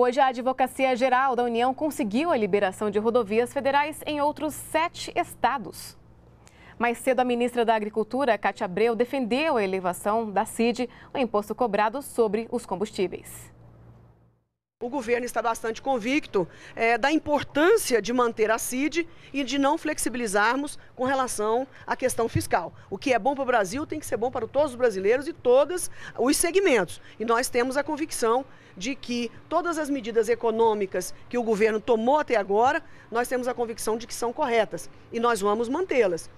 Hoje, a Advocacia Geral da União conseguiu a liberação de rodovias federais em outros sete estados. Mais cedo, a ministra da Agricultura, Cátia Abreu, defendeu a elevação da CID, o imposto cobrado sobre os combustíveis. O governo está bastante convicto é, da importância de manter a CID e de não flexibilizarmos com relação à questão fiscal. O que é bom para o Brasil tem que ser bom para todos os brasileiros e todos os segmentos. E nós temos a convicção de que todas as medidas econômicas que o governo tomou até agora, nós temos a convicção de que são corretas e nós vamos mantê-las.